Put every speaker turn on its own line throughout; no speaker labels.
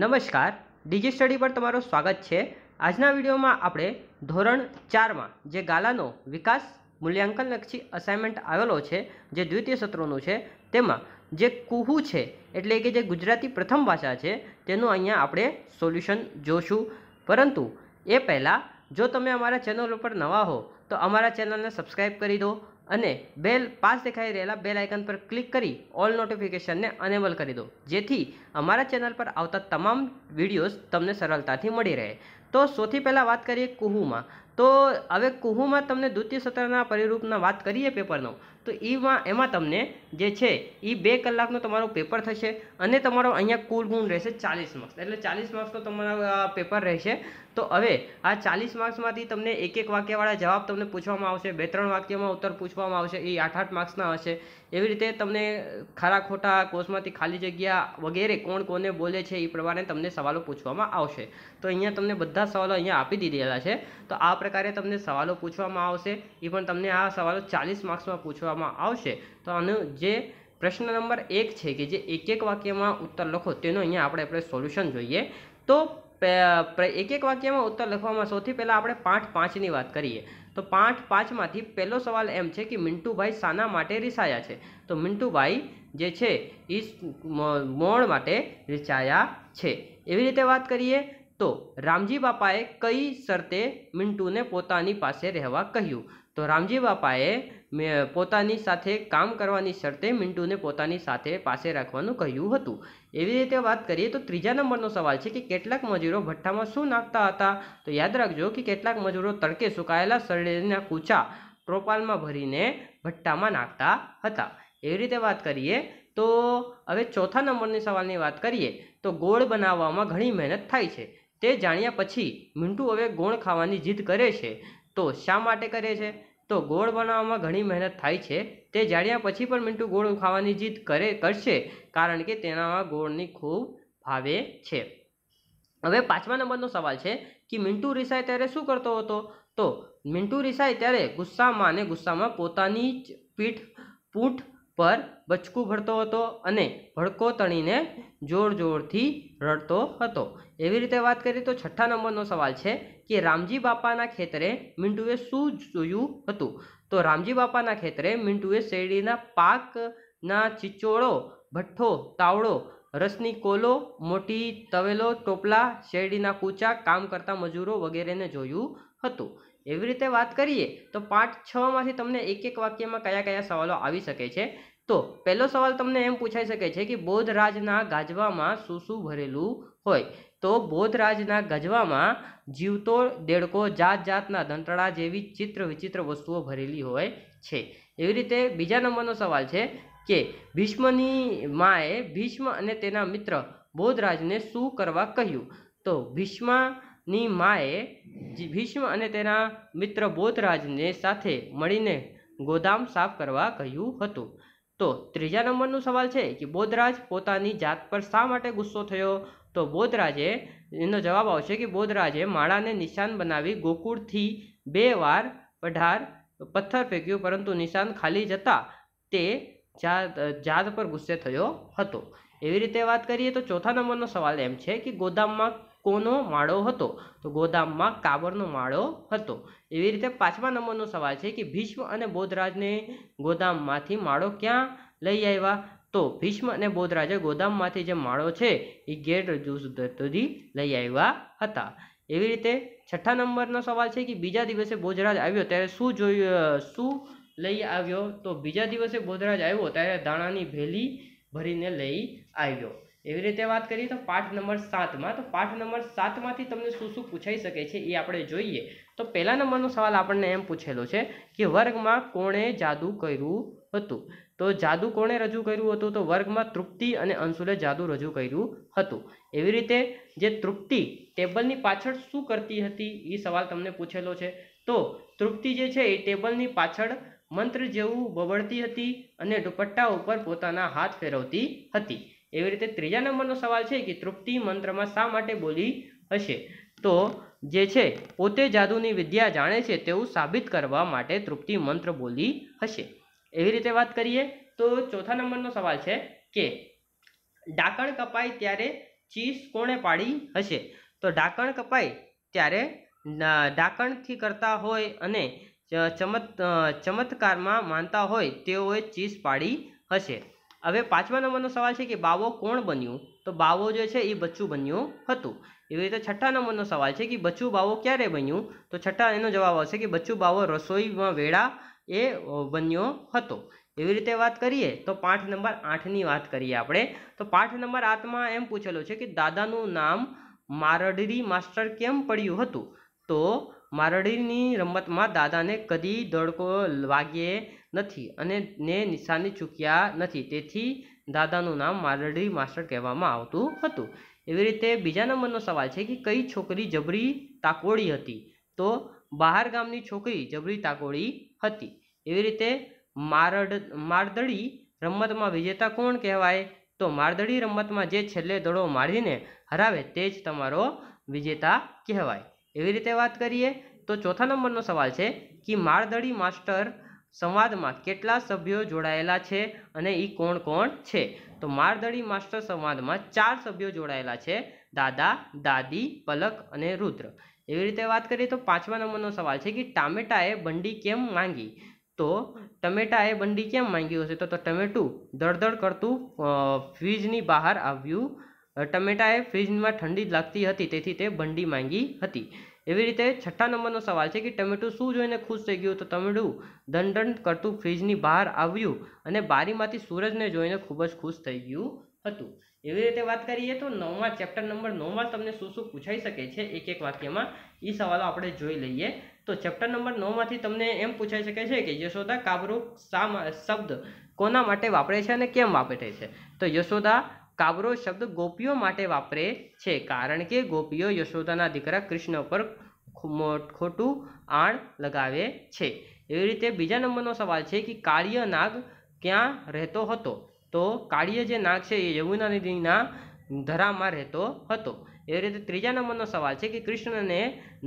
નમસ્કાર DG study પર તમારું સ્વાગત છે આજના વિડીયોમાં આપણે ધોરણ ચારમાં જે ગાલાનો વિકાસ મૂલ્યાંકન મૂલ્યાંકનલક્ષી અસાઇનમેન્ટ આવેલો છે જે દ્વિતીય સત્રોનું છે તેમાં જે કુહુ છે એટલે કે જે ગુજરાતી પ્રથમ ભાષા છે તેનું અહીંયા આપણે સોલ્યુશન જોશું પરંતુ એ પહેલાં જો તમે અમારા ચેનલ ઉપર નવા હો તો અમારા ચેનલને સબસ્ક્રાઈબ કરી દો અને બેલ પાસ દેખાઈ રહેલા બેલ આઇકન પર ક્લિક કરી ઓલ નોટિફિકેશનને અનેબલ કરી દો જેથી અમારા ચેનલ પર આવતા તમામ વિડીયોઝ તમને સરળતાથી મળી રહે તો સૌથી પહેલાં વાત કરીએ કુહુમાં તો હવે કુહુમાં તમને દ્વિતીય સત્રના પરિરૂપના વાત કરીએ પેપરનો તો એમાં એમાં તમને જે છે એ બે કલાકનો તમારો પેપર થશે અને તમારો અહીંયા કુલ ગુણ રહેશે ચાલીસ માર્ક્સ એટલે ચાલીસ માર્ક્સનો તમારો પેપર રહેશે તો હવે આ ચાલીસ માર્ક્સમાંથી તમને એક એક વાક્યવાળા જવાબ તમને પૂછવામાં આવશે બે ત્રણ વાક્યમાં ઉત્તર પૂછવામાં આવશે એ આઠ આઠ માર્ક્સના હશે એવી રીતે તમને ખરા ખોટા કોર્સમાંથી ખાલી જગ્યા વગેરે કોણ કોને બોલે છે એ પ્રમાણે તમને સવાલો પૂછવામાં આવશે તો અહીંયા તમને બધા સવાલો અહીંયા આપી દીધેલા છે તો આ પ્રકારે તમને સવાલો પૂછવામાં આવશે એ પણ તમને આ સવાલો ચાલીસ માર્ક્સમાં પૂછવામાં આવશે તો આનું જે પ્રશ્ન નંબર એક છે કે જે એક એક વાક્યમાં ઉત્તર લખો તેનો અહીંયા આપણે આપણે સોલ્યુશન જોઈએ તો એક એક વાક્યમાં ઉત્તર લખવામાં સૌથી પહેલાં આપણે પાંઠ પાંચની વાત કરીએ તો પાંઠ પાંચમાંથી પહેલો સવાલ એમ છે કે મિન્ટુભાઈ શાના માટે રિસાયા છે તો મિન્ટુભાઈ જે છે એ મોણ માટે રિસાયા છે એવી રીતે વાત કરીએ તો રામજી બાપાએ કઈ શરતે મિન્ટુને પોતાની પાસે રહેવા કહ્યું તો રામજી બાપાએ પોતાની સાથે કામ કરવાની શરતે મિન્ટુને પોતાની સાથે પાસે રાખવાનું કહ્યું હતું એવી રીતે વાત કરીએ તો ત્રીજા નંબરનો સવાલ છે કે કેટલાક મજૂરો ભઠ્ઠામાં શું નાખતા હતા તો યાદ રાખજો કે કેટલાક મજૂરો તડકે સુકાયેલા શરીરના કૂચા ટ્રોપાલમાં ભરીને ભઠ્ઠામાં નાખતા હતા એવી રીતે વાત કરીએ તો હવે ચોથા નંબરની સવાલની વાત કરીએ તો ગોળ બનાવવામાં ઘણી મહેનત થાય છે તે જાણ્યા પછી મિન્ટુ હવે ગોળ ખાવાની જીદ કરે છે તો શા માટે કરે છે તો ગોળ બનાવવામાં ઘણી મહેનત થાય છે તે જાણ્યા પછી પણ મિન્ટુ ગોળ ખાવાની જીદ કરે કરશે કારણ કે તેનામાં ગોળની ખૂબ ભાવે છે હવે પાંચમા નંબરનો સવાલ છે કે મિન્ટુ રિસાય ત્યારે શું કરતો હતો તો મિન્ટુ રિસાય ત્યારે ગુસ્સામાં અને ગુસ્સામાં પોતાની જ પીઠ પૂઠ પર બચકું ભરતો હતો અને ભડકો તણીને જોર જોરથી રડતો હતો એવી રીતે વાત કરીએ તો છઠ્ઠા નંબરનો સવાલ છે કે રામજી બાપાના ખેતરે મિન્ટુએ શું જોયું હતું તો રામજી બાપાના ખેતરે મિન્ટુએ શેરડીના પાકના ચિચોળો ભઠ્ઠો તાવડો રસની કોલો મોટી તવેલો ટોપલા શેરડીના કૂચા કામ કરતા મજૂરો વગેરેને જોયું હતું એવી રીતે વાત કરીએ તો પાઠ છમાંથી તમને એક એક વાક્યમાં કયા કયા સવાલો આવી શકે છે તો પહેલો સવાલ તમને એમ પૂછાઈ શકે છે કે બોધરાજના ગાજવામાં શું શું ભરેલું હોય તો બોધરાજના ગજવામાં જીવતો દેડકો જાત જાતના દંતળા જેવી ચિત્ર વિચિત્ર વસ્તુઓ ભરેલી હોય છે એવી રીતે બીજા નંબરનો સવાલ છે કે ભીષ્મની માએ ભીષ્મ અને તેના મિત્ર બોધરાજને શું કરવા કહ્યું તો ભીષ્મની માએ ભીષ્મ અને તેના મિત્ર બોધરાજને સાથે મળીને ગોદામ સાફ કરવા કહ્યું હતું તો ત્રીજા નંબરનો સવાલ છે કે બોધરાજ પોતાની જાત પર શા માટે ગુસ્સો થયો તો બોધરાજે એનો જવાબ આવશે કે બોધરાજે માળાને નિશાન બનાવી ગોકુળથી બે વાર પઢાર પથ્થર ફેંક્યું પરંતુ નિશાન ખાલી જતા તે જાત જાત પર ગુસ્સે થયો હતો એવી રીતે વાત કરીએ તો ચોથા નંબરનો સવાલ એમ છે કે ગોદામમાં કોનો માળો હતો તો ગોદામમાં કાબરનો માળો હતો એવી રીતે પાંચમા નંબરનો સવાલ છે કે ભીષ્મ અને બોધરાજને ગોદામમાંથી માળો ક્યાં લઈ આવ્યા તો ભીષ્મ અને બોધરાજે ગોદામમાંથી જે માળો છે એ ગેરરજુ સુધી લઈ આવ્યા હતા એવી રીતે છઠ્ઠા નંબરનો સવાલ છે કે બીજા દિવસે બોધરાજ આવ્યો ત્યારે શું જોયું શું લઈ આવ્યો તો બીજા દિવસે બોધરાજ આવ્યો ત્યારે દાણાની ભેલી ભરીને લઈ આવ્યો એવી રીતે વાત કરીએ તો પાઠ નંબર સાતમાં તો પાઠ નંબર સાતમાંથી તમને શું શું પૂછાઈ શકે છે એ આપણે જોઈએ તો પહેલા નંબરનો સવાલ આપણને એમ પૂછેલો છે કે વર્ગમાં કોણે જાદુ કર્યું હતું તો જાદુ કોણે રજૂ કર્યું હતું તો વર્ગમાં તૃપ્તિ અને અંશુલે જાદુ રજૂ કર્યું હતું એવી રીતે જે તૃપ્તિ ટેબલની પાછળ શું કરતી હતી એ સવાલ તમને પૂછેલો છે તો તૃપ્તિ જે છે એ ટેબલની પાછળ મંત્ર જેવું બબડતી હતી અને દુપટ્ટા ઉપર પોતાના હાથ ફેરવતી હતી એવી રીતે ત્રીજા નંબરનો સવાલ છે કે તૃપ્તિ મંત્રમાં શા માટે બોલી હશે તો જે છે પોતે જાદુની વિદ્યા જાણે છે તેવું સાબિત કરવા માટે તૃપ્તિ મંત્ર બોલી હશે એવી રીતે વાત કરીએ તો ચોથા નંબરનો સવાલ છે કે ડાકણ કપાય ત્યારે ચીસ કોણે પાડી હશે તો ઢાંકણ કપાય ત્યારે ઢાંકણથી કરતા હોય અને ચમત ચમત્કારમાં માનતા હોય તેઓએ ચીસ પાડી હશે હવે પાંચમા નંબરનો સવાલ છે કે બાવો કોણ બન્યું તો બાવો જે છે એ બચ્ચું બન્યું હતું એવી રીતે છઠ્ઠા નંબરનો સવાલ છે કે બચ્ચું બાવો ક્યારે બન્યું તો છઠ્ઠા એનો જવાબ આવશે કે બચ્ચું બાવો રસોઈમાં વેળા એ બન્યો હતો એવી રીતે વાત કરીએ તો પાઠ નંબર આઠની વાત કરીએ આપણે તો પાઠ નંબર આઠમાં એમ પૂછેલું છે કે દાદાનું નામ મારડરી માસ્ટર કેમ પડ્યું હતું તો મારડીની રમતમાં દાદાને કદી દડકો વાગ્યે નથી અને ને નિશાની ચૂક્યા નથી તેથી દાદાનું નામ મારડી માસ્ટર કહેવામાં આવતું હતું એવી રીતે બીજા નંબરનો સવાલ છે કે કઈ છોકરી જબરી તાકોડી હતી તો બહાર ગામની છોકરી જબરી તાકોડી હતી એવી રીતે મારડ મારદડી રમતમાં વિજેતા કોણ કહેવાય તો મારદડી રમતમાં જે છેલ્લે દડો મારીને હરાવે તે જ તમારો વિજેતા કહેવાય એવી રીતે વાત કરીએ તો ચોથા નંબરનો સવાલ છે કે માળદળી માસ્ટર સંવાદમાં કેટલા સભ્યો જોડાયેલા છે અને એ કોણ કોણ છે તો માળદળી માસ્ટર સંવાદમાં ચાર સભ્યો જોડાયેલા છે દાદા દાદી પલક અને રુદ્ર એવી રીતે વાત કરીએ તો પાંચમા નંબરનો સવાલ છે કે ટામેટાએ બંડી કેમ માંગી તો ટમેટાએ બંડી કેમ માંગ્યું હશે તો ટમેટું દળદળ કરતું ફ્રીજની બહાર આવ્યું ટમેટાએ ફ્રીજમાં ઠંડી લાગતી હતી તેથી તે ભંડી માંગી હતી એવી રીતે છઠ્ઠા નંબરનો સવાલ છે કે ટમેટું શું જોઈને ખુશ થઈ ગયું તો ટમેટું દંડન કરતું ફ્રીજની બહાર આવ્યું અને બારીમાંથી સૂરજને જોઈને ખૂબ જ ખુશ થઈ ગયું હતું એવી રીતે વાત કરીએ તો નવમાં ચેપ્ટર નંબર નવમાં તમને શું શું પૂછાઈ શકે છે એક એક વાક્યમાં એ સવાલો આપણે જોઈ લઈએ તો ચેપ્ટર નંબર નવમાંથી તમને એમ પૂછાઈ શકે છે કે યશોદા કાબરો શા શબ્દ કોના માટે વાપરે છે અને કેમ વાપરે છે તો યશોદા કાબરો શબ્દ ગોપીઓ માટે વાપરે છે કારણ કે ગોપીઓ યશોદાના દીકરા કૃષ્ણ પર ખોટું આણ લગાવે છે એવી રીતે બીજા નંબરનો સવાલ છે કે કાળીય નાગ ક્યાં રહેતો હતો તો કાળીય જે નાગ છે એ યમુના નદીના ધરામાં રહેતો હતો એવી રીતે ત્રીજા નંબરનો સવાલ છે કે કૃષ્ણને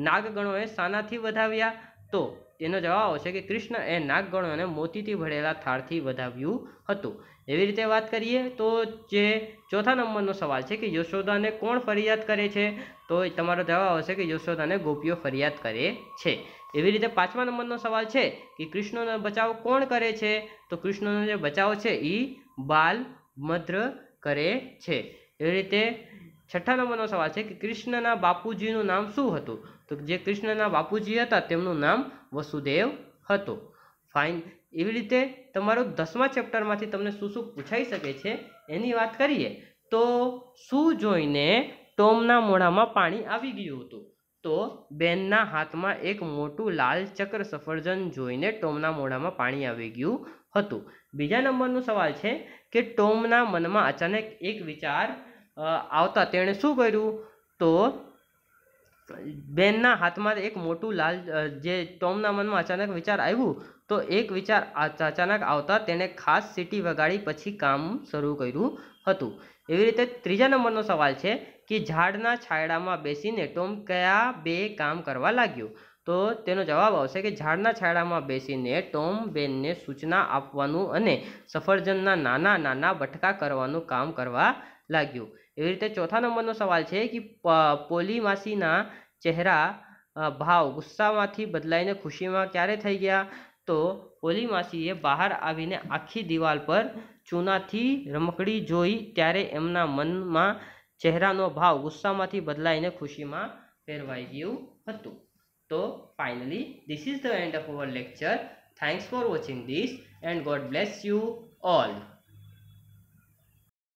નાગગણોએ શાનાથી વધાવ્યા તો તેનો જવાબ આવશે કે કૃષ્ણ એ નાગગણોને મોતીથી ભરેલા થાળથી વધાવ્યું હતું એવી રીતે વાત કરીએ તો જે ચોથા નંબરનો સવાલ છે કે યશોદાને કોણ ફરિયાદ કરે છે તો તમારો જવાબ આવશે કે યશોદાને ગોપીઓ ફરિયાદ કરે છે એવી રીતે પાંચમા નંબરનો સવાલ છે કે કૃષ્ણનો બચાવ કોણ કરે છે તો કૃષ્ણનો જે બચાવ છે એ બાલ મદ્ર કરે છે એવી રીતે છઠ્ઠા નંબરનો સવાલ છે કે કૃષ્ણના બાપુજીનું નામ શું હતું તો જે કૃષ્ણના બાપુજી હતા તેમનું નામ વસુદેવ હતો ફાઇન એવી રીતે તમારો દસમા ચેપ્ટરમાંથી તમને શું શું પૂછાઈ શકે છે એની વાત કરીએ તો શું જોઈને ટોમના મોઢામાં પાણી આવી ગયું હતું તો બેનના હાથમાં એક મોટું લાલ ચક્ર સફરજન જોઈને ટોમના મોઢામાં પાણી આવી ગયું હતું બીજા નંબરનો સવાલ છે કે ટોમના મનમાં અચાનક એક વિચાર આવતા તેણે શું કર્યું તો બેનના હાથમાં એક મોટું લાલ જે ટોમના મનમાં અચાનક વિચાર આવ્યું તો એક વિચાર અચાનક આવતા તેણે ખાસ સીટી વગાડી પછી કામ શરૂ કર્યું હતું એવી રીતે ત્રીજા નંબરનો સવાલ છે કે ઝાડના છાયડામાં બેસીને ટોમ કયા બે કામ કરવા લાગ્યો તો તેનો જવાબ આવશે કે ઝાડના છાયડામાં બેસીને ટોમ બેનને સૂચના આપવાનું અને સફરજનના નાના નાના બટકા કરવાનું કામ કરવા લાગ્યું એવી રીતે ચોથા નંબરનો સવાલ છે કે પોલીમાસીના ચહેરા ભાવ ગુસ્સામાંથી બદલાઈને ખુશીમાં ક્યારે થઈ ગયા તો પોલીમાસીએ બહાર આવીને આખી દિવાલ પર ચૂનાથી રમકડી જોઈ ત્યારે એમના મનમાં ચહેરાનો ભાવ ગુસ્સામાંથી બદલાઈને ખુશીમાં ફેરવાઈ ગયું હતું તો finally this is the end of our lecture thanks for watching this and god bless you all